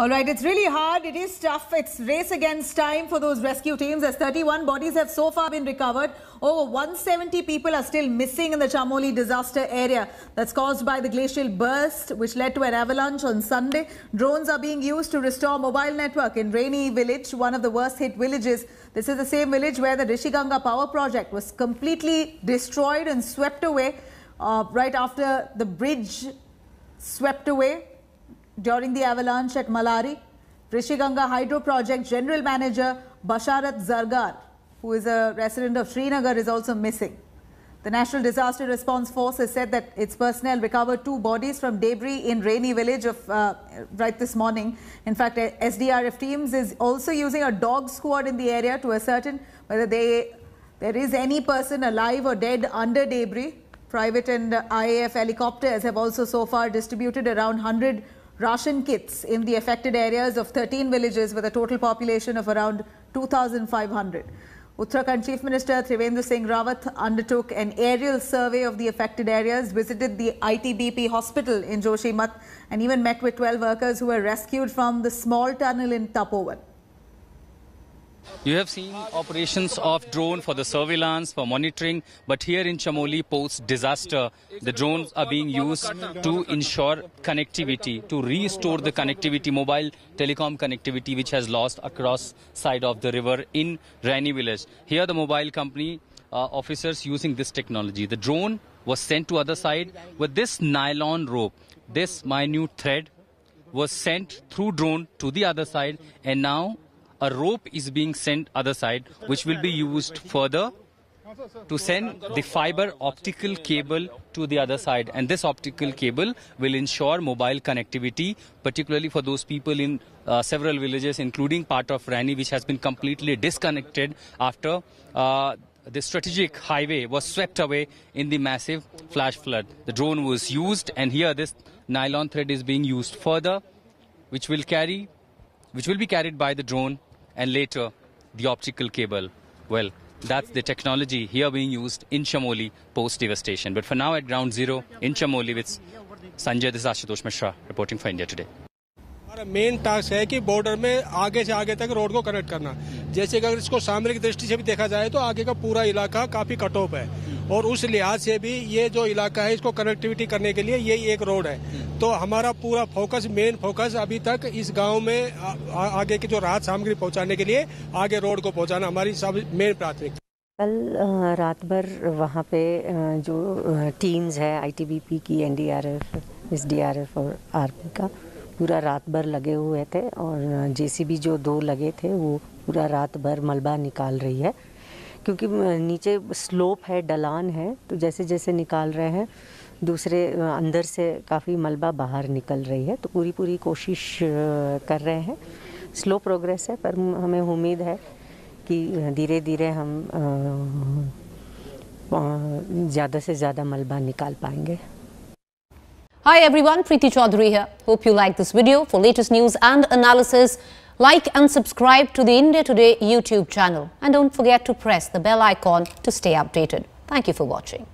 All right, it's really hard. It is tough. It's race against time for those rescue teams as 31 bodies have so far been recovered. Over 170 people are still missing in the Chamoli disaster area that's caused by the glacial burst which led to an avalanche on Sunday. Drones are being used to restore mobile network in Rainy village, one of the worst hit villages. This is the same village where the Rishiganga power project was completely destroyed and swept away uh, right after the bridge swept away during the avalanche at Malari, Rishiganga Hydro Project General Manager Basharat Zargar, who is a resident of Srinagar, is also missing. The National Disaster Response Force has said that its personnel recovered two bodies from debris in rainy village of uh, right this morning. In fact, SDRF teams is also using a dog squad in the area to ascertain whether they, there is any person alive or dead under debris. Private and IAF helicopters have also so far distributed around 100 ration kits in the affected areas of 13 villages with a total population of around 2,500. Uttarakhand Chief Minister Trivendra Singh Rawat undertook an aerial survey of the affected areas, visited the ITBP hospital in Joshimath and even met with 12 workers who were rescued from the small tunnel in Tapovan. You have seen operations of drone for the surveillance, for monitoring, but here in Chamoli post-disaster, the drones are being used to ensure connectivity, to restore the connectivity, mobile telecom connectivity which has lost across side of the river in Rani village. Here the mobile company uh, officers using this technology. The drone was sent to other side with this nylon rope, this minute thread was sent through drone to the other side and now a rope is being sent other side, which will be used further to send the fiber optical cable to the other side. And this optical cable will ensure mobile connectivity, particularly for those people in uh, several villages, including part of Rani, which has been completely disconnected after uh, the strategic highway was swept away in the massive flash flood. The drone was used, and here this nylon thread is being used further, which will carry, which will be carried by the drone and later the optical cable. Well, that's the technology here being used in Chamoli post devastation. But for now, at ground zero in Chamoli, with Sanjay, this is Ashutosh Mishra reporting for India Today. हमारा main task है कि border the आगे to the तक जैसे कि अगर इसको सामरिक दृष्टि से भी देखा जाए तो आगे का पूरा इलाका काफ़ी कटोप है और उस लिहाज से भी ये जो इलाका है इसको कनेक्टिविटी करने के लिए ये एक रोड है तो हमारा पूरा फोकस मेन फोकस अभी तक इस गांव में आ, आ, आगे की जो राहत सामग्री पहुंचाने के लिए आगे रोड को पहुंचाना हमारी सब मेन प्राथमिकता कल रात भर वहाँ पे जो टीम्स है आईटीबीपी की एनडीआरएफ एसडीआरएफ और आर्मी का पूरा रात भर लगे हुए थे और जेसीबी जो दो लगे थे वो पूरा रात भर मलबा निकाल रही है क्योंकि नीचे स्लोप है डलान है तो जैसे जैसे निकाल रहे हैं दूसरे अंदर से काफ़ी मलबा बाहर निकल रही है तो पूरी पूरी कोशिश कर रहे हैं स्लो प्रोग्रेस है पर हमें उम्मीद है कि धीरे धीरे हम ज़्यादा से ज़्यादा मलबा निकाल पाएंगे Hi everyone, Preeti Chaudhary here. Hope you like this video. For latest news and analysis, like and subscribe to the India Today YouTube channel. And don't forget to press the bell icon to stay updated. Thank you for watching.